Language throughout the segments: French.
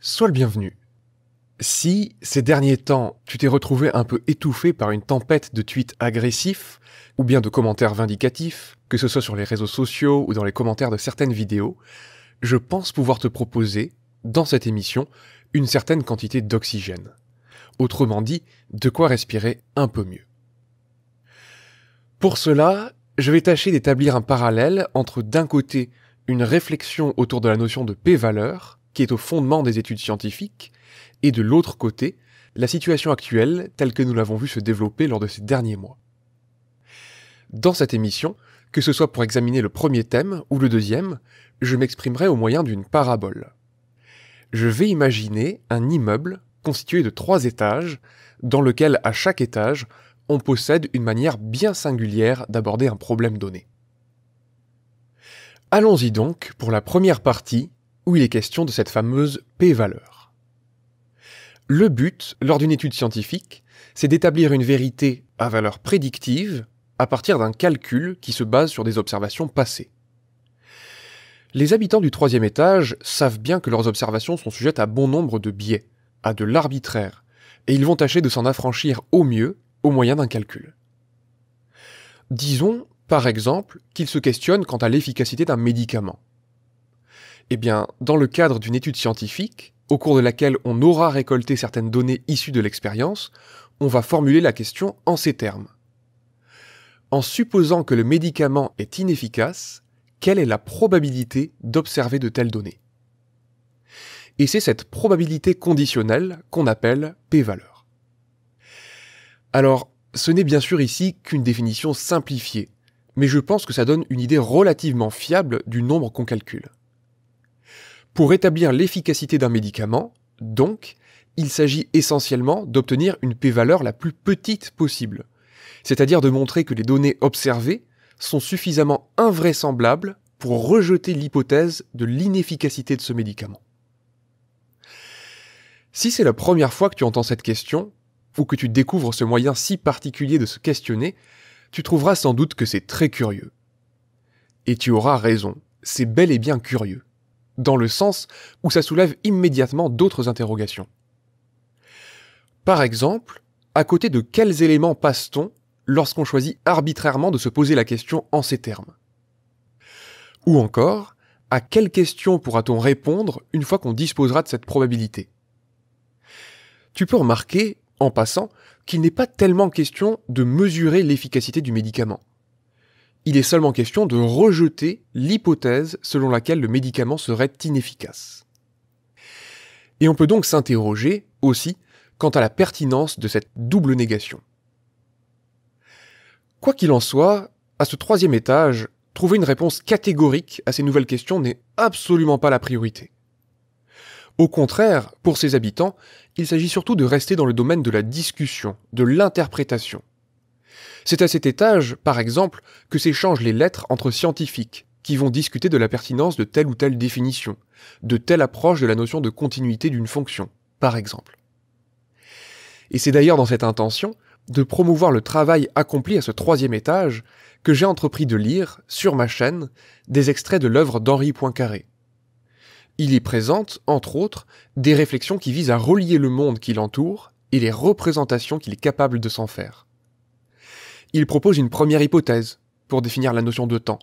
Sois le bienvenu. Si, ces derniers temps, tu t'es retrouvé un peu étouffé par une tempête de tweets agressifs, ou bien de commentaires vindicatifs, que ce soit sur les réseaux sociaux ou dans les commentaires de certaines vidéos, je pense pouvoir te proposer, dans cette émission, une certaine quantité d'oxygène. Autrement dit, de quoi respirer un peu mieux. Pour cela, je vais tâcher d'établir un parallèle entre d'un côté une réflexion autour de la notion de p-valeur qui est au fondement des études scientifiques, et de l'autre côté, la situation actuelle telle que nous l'avons vu se développer lors de ces derniers mois. Dans cette émission, que ce soit pour examiner le premier thème ou le deuxième, je m'exprimerai au moyen d'une parabole. Je vais imaginer un immeuble constitué de trois étages, dans lequel à chaque étage, on possède une manière bien singulière d'aborder un problème donné. Allons-y donc pour la première partie où il est question de cette fameuse p-valeur. Le but, lors d'une étude scientifique, c'est d'établir une vérité à valeur prédictive à partir d'un calcul qui se base sur des observations passées. Les habitants du troisième étage savent bien que leurs observations sont sujettes à bon nombre de biais, à de l'arbitraire, et ils vont tâcher de s'en affranchir au mieux au moyen d'un calcul. Disons, par exemple, qu'ils se questionnent quant à l'efficacité d'un médicament. Eh bien, dans le cadre d'une étude scientifique, au cours de laquelle on aura récolté certaines données issues de l'expérience, on va formuler la question en ces termes. En supposant que le médicament est inefficace, quelle est la probabilité d'observer de telles données Et c'est cette probabilité conditionnelle qu'on appelle p-valeur. Alors, ce n'est bien sûr ici qu'une définition simplifiée, mais je pense que ça donne une idée relativement fiable du nombre qu'on calcule. Pour établir l'efficacité d'un médicament, donc, il s'agit essentiellement d'obtenir une p-valeur la plus petite possible, c'est-à-dire de montrer que les données observées sont suffisamment invraisemblables pour rejeter l'hypothèse de l'inefficacité de ce médicament. Si c'est la première fois que tu entends cette question, ou que tu découvres ce moyen si particulier de se questionner, tu trouveras sans doute que c'est très curieux. Et tu auras raison, c'est bel et bien curieux dans le sens où ça soulève immédiatement d'autres interrogations. Par exemple, à côté de quels éléments passe-t-on lorsqu'on choisit arbitrairement de se poser la question en ces termes Ou encore, à quelles questions pourra-t-on répondre une fois qu'on disposera de cette probabilité Tu peux remarquer, en passant, qu'il n'est pas tellement question de mesurer l'efficacité du médicament il est seulement question de rejeter l'hypothèse selon laquelle le médicament serait inefficace. Et on peut donc s'interroger aussi quant à la pertinence de cette double négation. Quoi qu'il en soit, à ce troisième étage, trouver une réponse catégorique à ces nouvelles questions n'est absolument pas la priorité. Au contraire, pour ses habitants, il s'agit surtout de rester dans le domaine de la discussion, de l'interprétation, c'est à cet étage, par exemple, que s'échangent les lettres entre scientifiques, qui vont discuter de la pertinence de telle ou telle définition, de telle approche de la notion de continuité d'une fonction, par exemple. Et c'est d'ailleurs dans cette intention de promouvoir le travail accompli à ce troisième étage que j'ai entrepris de lire, sur ma chaîne, des extraits de l'œuvre d'Henri Poincaré. Il y présente, entre autres, des réflexions qui visent à relier le monde qui l'entoure et les représentations qu'il est capable de s'en faire. Il propose une première hypothèse pour définir la notion de temps.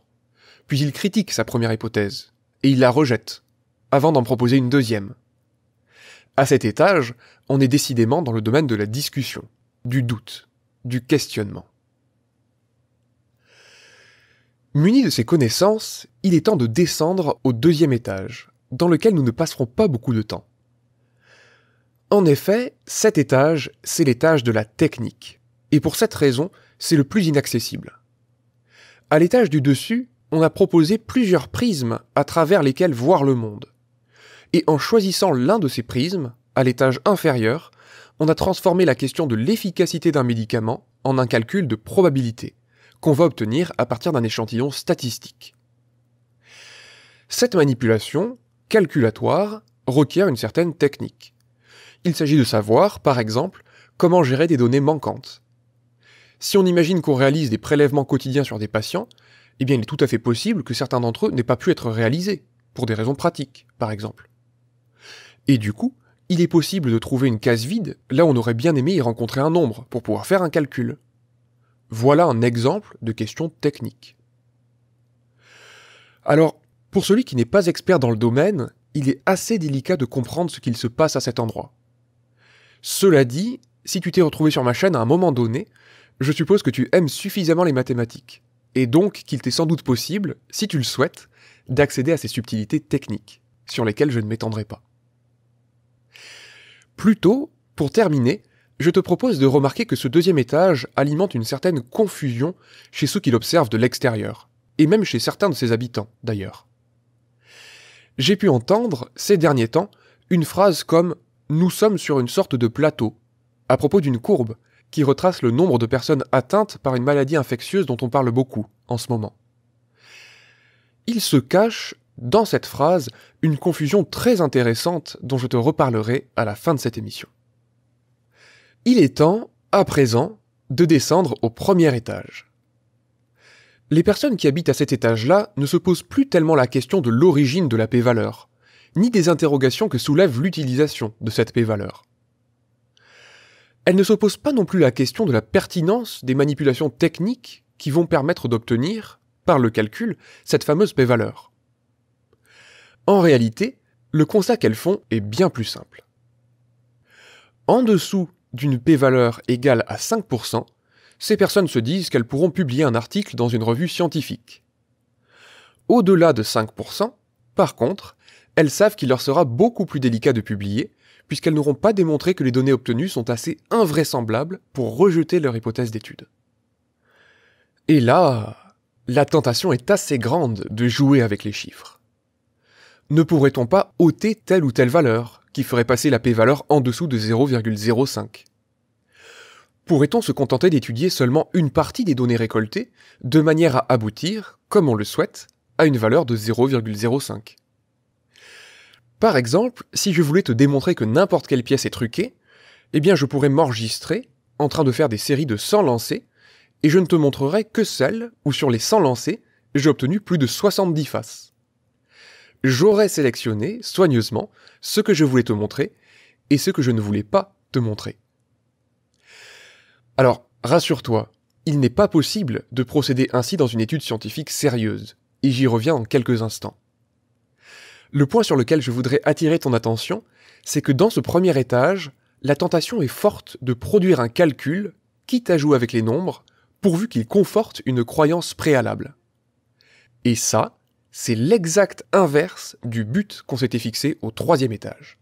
Puis il critique sa première hypothèse, et il la rejette, avant d'en proposer une deuxième. À cet étage, on est décidément dans le domaine de la discussion, du doute, du questionnement. Muni de ces connaissances, il est temps de descendre au deuxième étage, dans lequel nous ne passerons pas beaucoup de temps. En effet, cet étage, c'est l'étage de la technique et pour cette raison, c'est le plus inaccessible. À l'étage du dessus, on a proposé plusieurs prismes à travers lesquels voir le monde. Et en choisissant l'un de ces prismes, à l'étage inférieur, on a transformé la question de l'efficacité d'un médicament en un calcul de probabilité, qu'on va obtenir à partir d'un échantillon statistique. Cette manipulation, calculatoire, requiert une certaine technique. Il s'agit de savoir, par exemple, comment gérer des données manquantes, si on imagine qu'on réalise des prélèvements quotidiens sur des patients, eh bien il est tout à fait possible que certains d'entre eux n'aient pas pu être réalisés, pour des raisons pratiques, par exemple. Et du coup, il est possible de trouver une case vide là où on aurait bien aimé y rencontrer un nombre pour pouvoir faire un calcul. Voilà un exemple de question technique. Alors, pour celui qui n'est pas expert dans le domaine, il est assez délicat de comprendre ce qu'il se passe à cet endroit. Cela dit, si tu t'es retrouvé sur ma chaîne à un moment donné, je suppose que tu aimes suffisamment les mathématiques, et donc qu'il t'est sans doute possible, si tu le souhaites, d'accéder à ces subtilités techniques, sur lesquelles je ne m'étendrai pas. Plutôt, pour terminer, je te propose de remarquer que ce deuxième étage alimente une certaine confusion chez ceux qui l'observent de l'extérieur, et même chez certains de ses habitants, d'ailleurs. J'ai pu entendre, ces derniers temps, une phrase comme Nous sommes sur une sorte de plateau, à propos d'une courbe, qui retrace le nombre de personnes atteintes par une maladie infectieuse dont on parle beaucoup en ce moment. Il se cache, dans cette phrase, une confusion très intéressante dont je te reparlerai à la fin de cette émission. Il est temps, à présent, de descendre au premier étage. Les personnes qui habitent à cet étage-là ne se posent plus tellement la question de l'origine de la p-valeur, ni des interrogations que soulève l'utilisation de cette p-valeur. Elle ne se pas non plus la question de la pertinence des manipulations techniques qui vont permettre d'obtenir, par le calcul, cette fameuse p-valeur. En réalité, le constat qu'elles font est bien plus simple. En dessous d'une p-valeur égale à 5%, ces personnes se disent qu'elles pourront publier un article dans une revue scientifique. Au-delà de 5%, par contre, elles savent qu'il leur sera beaucoup plus délicat de publier, puisqu'elles n'auront pas démontré que les données obtenues sont assez invraisemblables pour rejeter leur hypothèse d'étude. Et là, la tentation est assez grande de jouer avec les chiffres. Ne pourrait-on pas ôter telle ou telle valeur, qui ferait passer la p-valeur en dessous de 0,05 Pourrait-on se contenter d'étudier seulement une partie des données récoltées, de manière à aboutir, comme on le souhaite, à une valeur de 0,05 par exemple, si je voulais te démontrer que n'importe quelle pièce est truquée, eh bien je pourrais m'enregistrer en train de faire des séries de 100 lancers, et je ne te montrerai que celles où sur les 100 lancers, j'ai obtenu plus de 70 faces. J'aurais sélectionné soigneusement ce que je voulais te montrer et ce que je ne voulais pas te montrer. Alors, rassure-toi, il n'est pas possible de procéder ainsi dans une étude scientifique sérieuse, et j'y reviens en quelques instants. Le point sur lequel je voudrais attirer ton attention, c'est que dans ce premier étage, la tentation est forte de produire un calcul, quitte à jouer avec les nombres, pourvu qu'il conforte une croyance préalable. Et ça, c'est l'exact inverse du but qu'on s'était fixé au troisième étage.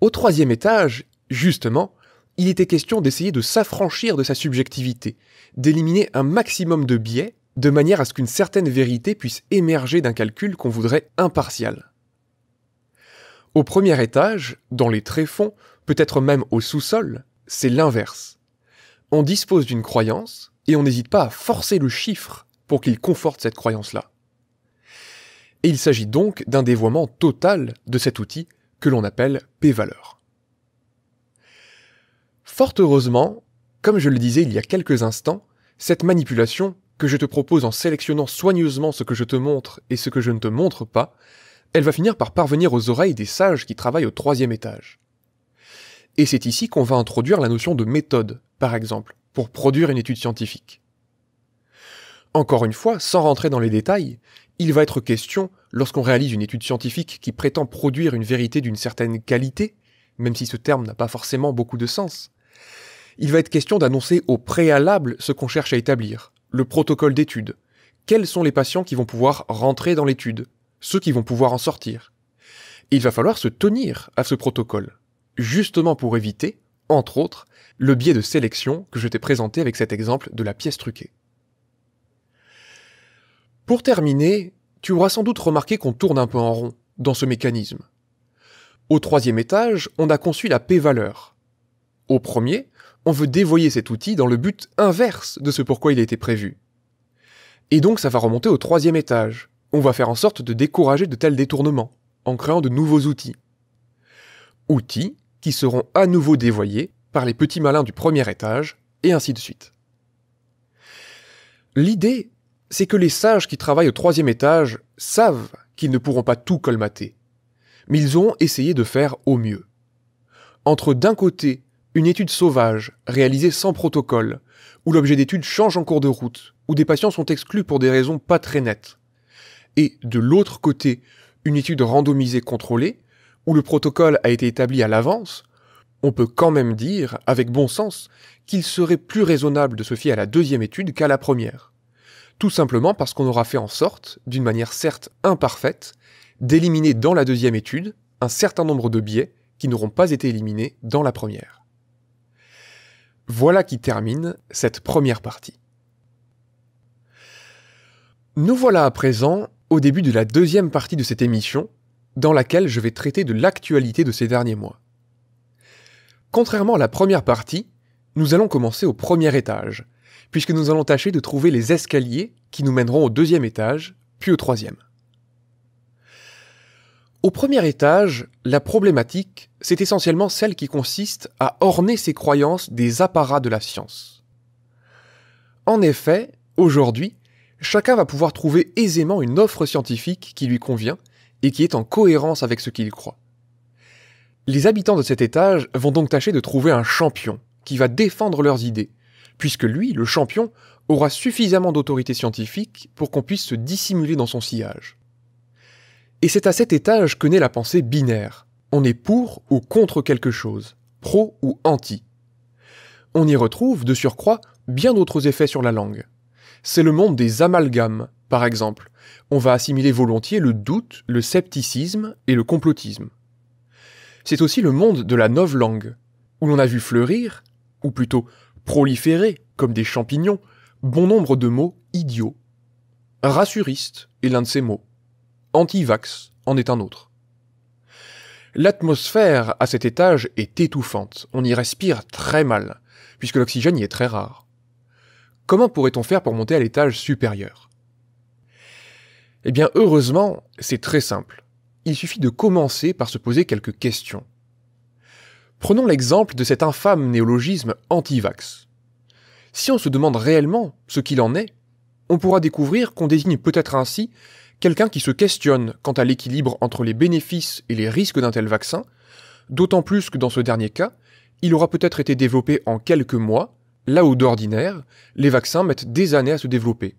Au troisième étage, justement, il était question d'essayer de s'affranchir de sa subjectivité, d'éliminer un maximum de biais de manière à ce qu'une certaine vérité puisse émerger d'un calcul qu'on voudrait impartial. Au premier étage, dans les tréfonds, peut-être même au sous-sol, c'est l'inverse. On dispose d'une croyance et on n'hésite pas à forcer le chiffre pour qu'il conforte cette croyance-là. Et il s'agit donc d'un dévoiement total de cet outil que l'on appelle P-valeur. Fort heureusement, comme je le disais il y a quelques instants, cette manipulation que je te propose en sélectionnant soigneusement ce que je te montre et ce que je ne te montre pas, elle va finir par parvenir aux oreilles des sages qui travaillent au troisième étage. Et c'est ici qu'on va introduire la notion de méthode, par exemple, pour produire une étude scientifique. Encore une fois, sans rentrer dans les détails, il va être question, lorsqu'on réalise une étude scientifique qui prétend produire une vérité d'une certaine qualité, même si ce terme n'a pas forcément beaucoup de sens, il va être question d'annoncer au préalable ce qu'on cherche à établir, le protocole d'étude. Quels sont les patients qui vont pouvoir rentrer dans l'étude, ceux qui vont pouvoir en sortir. Il va falloir se tenir à ce protocole, justement pour éviter, entre autres, le biais de sélection que je t'ai présenté avec cet exemple de la pièce truquée. Pour terminer, tu auras sans doute remarqué qu'on tourne un peu en rond dans ce mécanisme. Au troisième étage, on a conçu la p-valeur. Au premier, on veut dévoyer cet outil dans le but inverse de ce pourquoi il a été prévu. Et donc ça va remonter au troisième étage. On va faire en sorte de décourager de tels détournements, en créant de nouveaux outils. Outils qui seront à nouveau dévoyés par les petits malins du premier étage, et ainsi de suite. L'idée, c'est que les sages qui travaillent au troisième étage savent qu'ils ne pourront pas tout colmater, mais ils ont essayé de faire au mieux. Entre d'un côté une étude sauvage, réalisée sans protocole, où l'objet d'étude change en cours de route, où des patients sont exclus pour des raisons pas très nettes. Et de l'autre côté, une étude randomisée contrôlée, où le protocole a été établi à l'avance, on peut quand même dire, avec bon sens, qu'il serait plus raisonnable de se fier à la deuxième étude qu'à la première. Tout simplement parce qu'on aura fait en sorte, d'une manière certes imparfaite, d'éliminer dans la deuxième étude un certain nombre de biais qui n'auront pas été éliminés dans la première. Voilà qui termine cette première partie. Nous voilà à présent au début de la deuxième partie de cette émission, dans laquelle je vais traiter de l'actualité de ces derniers mois. Contrairement à la première partie, nous allons commencer au premier étage, puisque nous allons tâcher de trouver les escaliers qui nous mèneront au deuxième étage, puis au troisième. Au premier étage, la problématique, c'est essentiellement celle qui consiste à orner ses croyances des apparats de la science. En effet, aujourd'hui, chacun va pouvoir trouver aisément une offre scientifique qui lui convient et qui est en cohérence avec ce qu'il croit. Les habitants de cet étage vont donc tâcher de trouver un champion qui va défendre leurs idées, puisque lui, le champion, aura suffisamment d'autorité scientifique pour qu'on puisse se dissimuler dans son sillage. Et c'est à cet étage que naît la pensée binaire. On est pour ou contre quelque chose, pro ou anti. On y retrouve, de surcroît, bien d'autres effets sur la langue. C'est le monde des amalgames, par exemple. On va assimiler volontiers le doute, le scepticisme et le complotisme. C'est aussi le monde de la novlangue, où l'on a vu fleurir, ou plutôt proliférer, comme des champignons, bon nombre de mots idiots. Rassuriste est l'un de ces mots anti-vax en est un autre. L'atmosphère à cet étage est étouffante, on y respire très mal, puisque l'oxygène y est très rare. Comment pourrait-on faire pour monter à l'étage supérieur Eh bien heureusement, c'est très simple. Il suffit de commencer par se poser quelques questions. Prenons l'exemple de cet infâme néologisme anti-vax. Si on se demande réellement ce qu'il en est, on pourra découvrir qu'on désigne peut-être ainsi quelqu'un qui se questionne quant à l'équilibre entre les bénéfices et les risques d'un tel vaccin, d'autant plus que dans ce dernier cas, il aura peut-être été développé en quelques mois, là où d'ordinaire, les vaccins mettent des années à se développer.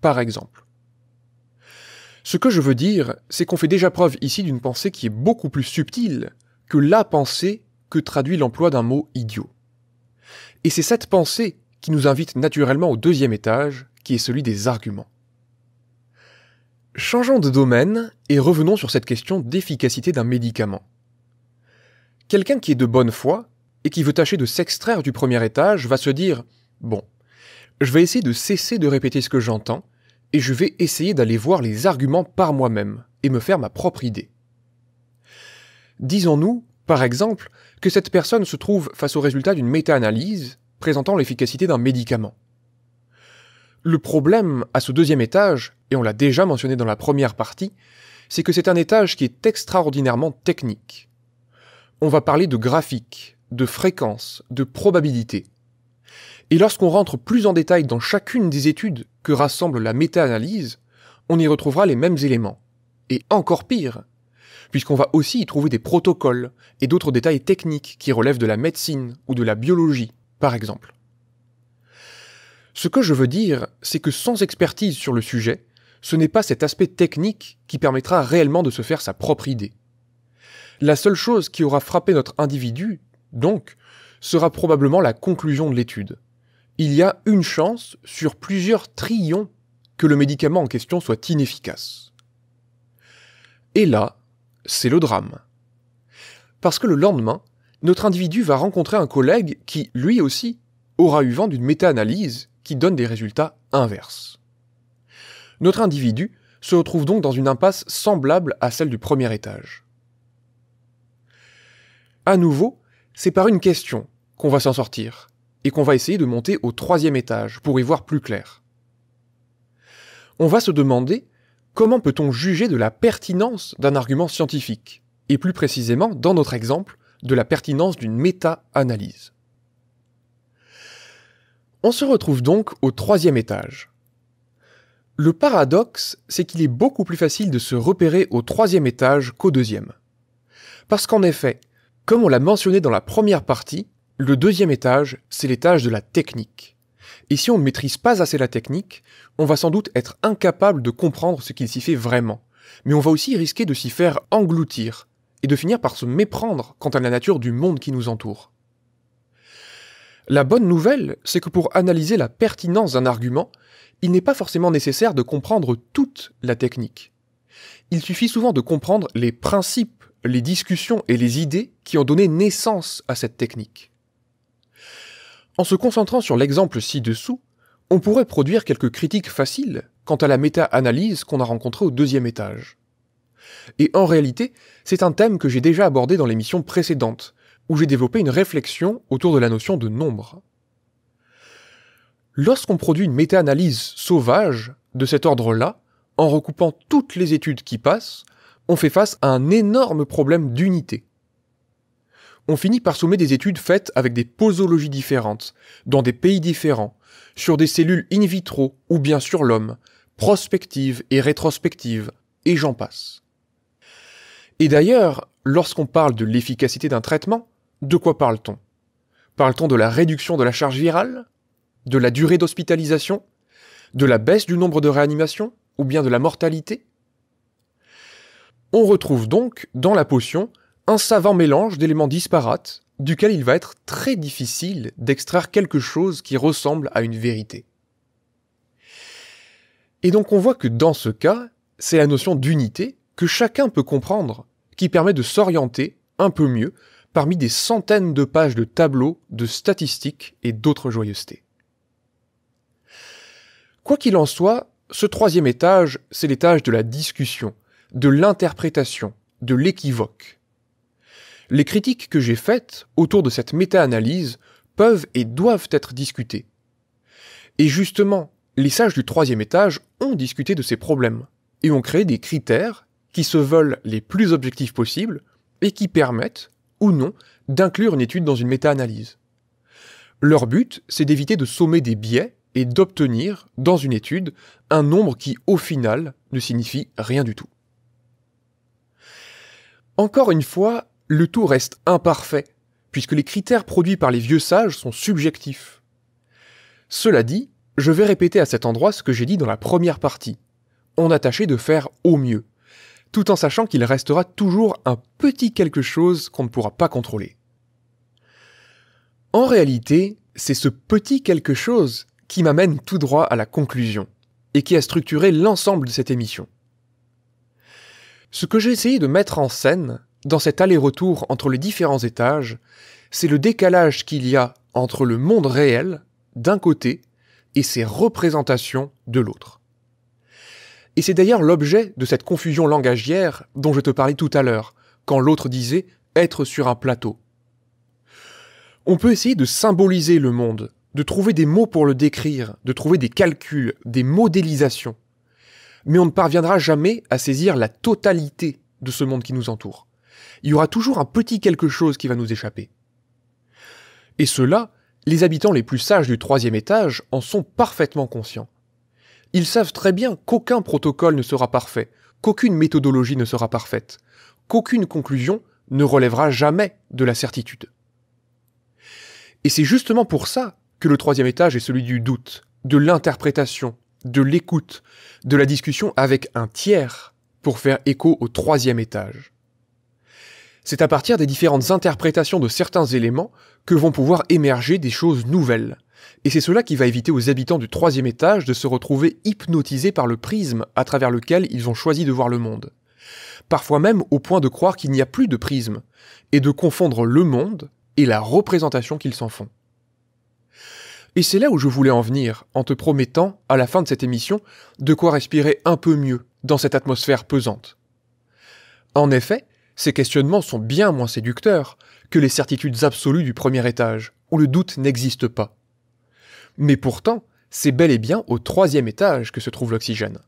Par exemple. Ce que je veux dire, c'est qu'on fait déjà preuve ici d'une pensée qui est beaucoup plus subtile que la pensée que traduit l'emploi d'un mot idiot. Et c'est cette pensée qui nous invite naturellement au deuxième étage, qui est celui des arguments. Changeons de domaine et revenons sur cette question d'efficacité d'un médicament. Quelqu'un qui est de bonne foi et qui veut tâcher de s'extraire du premier étage va se dire Bon, je vais essayer de cesser de répéter ce que j'entends et je vais essayer d'aller voir les arguments par moi-même et me faire ma propre idée. Disons-nous, par exemple, que cette personne se trouve face au résultat d'une méta-analyse présentant l'efficacité d'un médicament. Le problème à ce deuxième étage, et on l'a déjà mentionné dans la première partie, c'est que c'est un étage qui est extraordinairement technique. On va parler de graphique, de fréquence, de probabilité. Et lorsqu'on rentre plus en détail dans chacune des études que rassemble la méta-analyse, on y retrouvera les mêmes éléments. Et encore pire, puisqu'on va aussi y trouver des protocoles et d'autres détails techniques qui relèvent de la médecine ou de la biologie, par exemple. Ce que je veux dire, c'est que sans expertise sur le sujet, ce n'est pas cet aspect technique qui permettra réellement de se faire sa propre idée. La seule chose qui aura frappé notre individu, donc, sera probablement la conclusion de l'étude. Il y a une chance sur plusieurs trillions que le médicament en question soit inefficace. Et là, c'est le drame. Parce que le lendemain, notre individu va rencontrer un collègue qui, lui aussi, aura eu vent d'une méta-analyse qui donne des résultats inverses. Notre individu se retrouve donc dans une impasse semblable à celle du premier étage. À nouveau, c'est par une question qu'on va s'en sortir, et qu'on va essayer de monter au troisième étage pour y voir plus clair. On va se demander comment peut-on juger de la pertinence d'un argument scientifique, et plus précisément, dans notre exemple, de la pertinence d'une méta-analyse. On se retrouve donc au troisième étage, le paradoxe, c'est qu'il est beaucoup plus facile de se repérer au troisième étage qu'au deuxième. Parce qu'en effet, comme on l'a mentionné dans la première partie, le deuxième étage, c'est l'étage de la technique. Et si on ne maîtrise pas assez la technique, on va sans doute être incapable de comprendre ce qu'il s'y fait vraiment. Mais on va aussi risquer de s'y faire engloutir, et de finir par se méprendre quant à la nature du monde qui nous entoure. La bonne nouvelle, c'est que pour analyser la pertinence d'un argument, il n'est pas forcément nécessaire de comprendre toute la technique. Il suffit souvent de comprendre les principes, les discussions et les idées qui ont donné naissance à cette technique. En se concentrant sur l'exemple ci-dessous, on pourrait produire quelques critiques faciles quant à la méta-analyse qu'on a rencontrée au deuxième étage. Et en réalité, c'est un thème que j'ai déjà abordé dans l'émission précédente, où j'ai développé une réflexion autour de la notion de nombre. Lorsqu'on produit une méta-analyse sauvage de cet ordre-là, en recoupant toutes les études qui passent, on fait face à un énorme problème d'unité. On finit par sommer des études faites avec des posologies différentes, dans des pays différents, sur des cellules in vitro ou bien sur l'homme, prospectives et rétrospectives, et j'en passe. Et d'ailleurs, lorsqu'on parle de l'efficacité d'un traitement, de quoi parle-t-on Parle-t-on de la réduction de la charge virale De la durée d'hospitalisation De la baisse du nombre de réanimations Ou bien de la mortalité On retrouve donc dans la potion un savant mélange d'éléments disparates duquel il va être très difficile d'extraire quelque chose qui ressemble à une vérité. Et donc on voit que dans ce cas, c'est la notion d'unité que chacun peut comprendre qui permet de s'orienter un peu mieux parmi des centaines de pages de tableaux, de statistiques et d'autres joyeusetés. Quoi qu'il en soit, ce troisième étage, c'est l'étage de la discussion, de l'interprétation, de l'équivoque. Les critiques que j'ai faites autour de cette méta-analyse peuvent et doivent être discutées. Et justement, les sages du troisième étage ont discuté de ces problèmes et ont créé des critères qui se veulent les plus objectifs possibles et qui permettent ou non d'inclure une étude dans une méta-analyse. Leur but, c'est d'éviter de sommer des biais et d'obtenir, dans une étude, un nombre qui, au final, ne signifie rien du tout. Encore une fois, le tout reste imparfait, puisque les critères produits par les vieux sages sont subjectifs. Cela dit, je vais répéter à cet endroit ce que j'ai dit dans la première partie. On a tâché de faire au mieux tout en sachant qu'il restera toujours un petit quelque chose qu'on ne pourra pas contrôler. En réalité, c'est ce petit quelque chose qui m'amène tout droit à la conclusion, et qui a structuré l'ensemble de cette émission. Ce que j'ai essayé de mettre en scène, dans cet aller-retour entre les différents étages, c'est le décalage qu'il y a entre le monde réel, d'un côté, et ses représentations de l'autre. Et c'est d'ailleurs l'objet de cette confusion langagière dont je te parlais tout à l'heure, quand l'autre disait être sur un plateau. On peut essayer de symboliser le monde, de trouver des mots pour le décrire, de trouver des calculs, des modélisations. Mais on ne parviendra jamais à saisir la totalité de ce monde qui nous entoure. Il y aura toujours un petit quelque chose qui va nous échapper. Et cela, les habitants les plus sages du troisième étage en sont parfaitement conscients. Ils savent très bien qu'aucun protocole ne sera parfait, qu'aucune méthodologie ne sera parfaite, qu'aucune conclusion ne relèvera jamais de la certitude. Et c'est justement pour ça que le troisième étage est celui du doute, de l'interprétation, de l'écoute, de la discussion avec un tiers pour faire écho au troisième étage. C'est à partir des différentes interprétations de certains éléments que vont pouvoir émerger des choses nouvelles, et c'est cela qui va éviter aux habitants du troisième étage de se retrouver hypnotisés par le prisme à travers lequel ils ont choisi de voir le monde. Parfois même au point de croire qu'il n'y a plus de prisme, et de confondre le monde et la représentation qu'ils s'en font. Et c'est là où je voulais en venir, en te promettant, à la fin de cette émission, de quoi respirer un peu mieux dans cette atmosphère pesante. En effet, ces questionnements sont bien moins séducteurs que les certitudes absolues du premier étage, où le doute n'existe pas. Mais pourtant, c'est bel et bien au troisième étage que se trouve l'oxygène.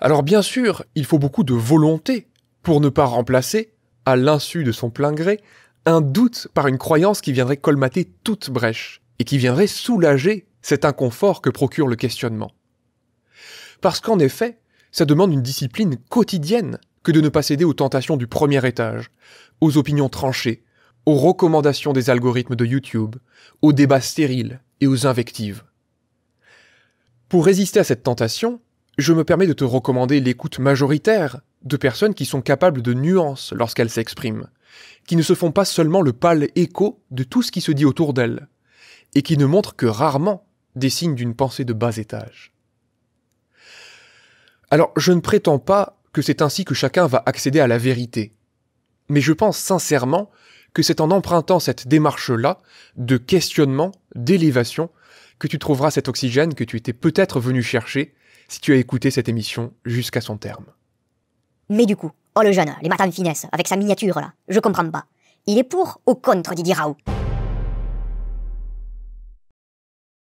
Alors bien sûr, il faut beaucoup de volonté pour ne pas remplacer, à l'insu de son plein gré, un doute par une croyance qui viendrait colmater toute brèche, et qui viendrait soulager cet inconfort que procure le questionnement. Parce qu'en effet, ça demande une discipline quotidienne que de ne pas céder aux tentations du premier étage, aux opinions tranchées, aux recommandations des algorithmes de YouTube, aux débats stériles et aux invectives. Pour résister à cette tentation, je me permets de te recommander l'écoute majoritaire de personnes qui sont capables de nuances lorsqu'elles s'expriment, qui ne se font pas seulement le pâle écho de tout ce qui se dit autour d'elles, et qui ne montrent que rarement des signes d'une pensée de bas étage. Alors je ne prétends pas que c'est ainsi que chacun va accéder à la vérité, mais je pense sincèrement c'est en empruntant cette démarche-là de questionnement, d'élévation, que tu trouveras cet oxygène que tu étais peut-être venu chercher si tu as écouté cette émission jusqu'à son terme. Mais du coup, oh le jeune, les matins de finesse, avec sa miniature là, je comprends pas. Il est pour ou contre Didier Raoult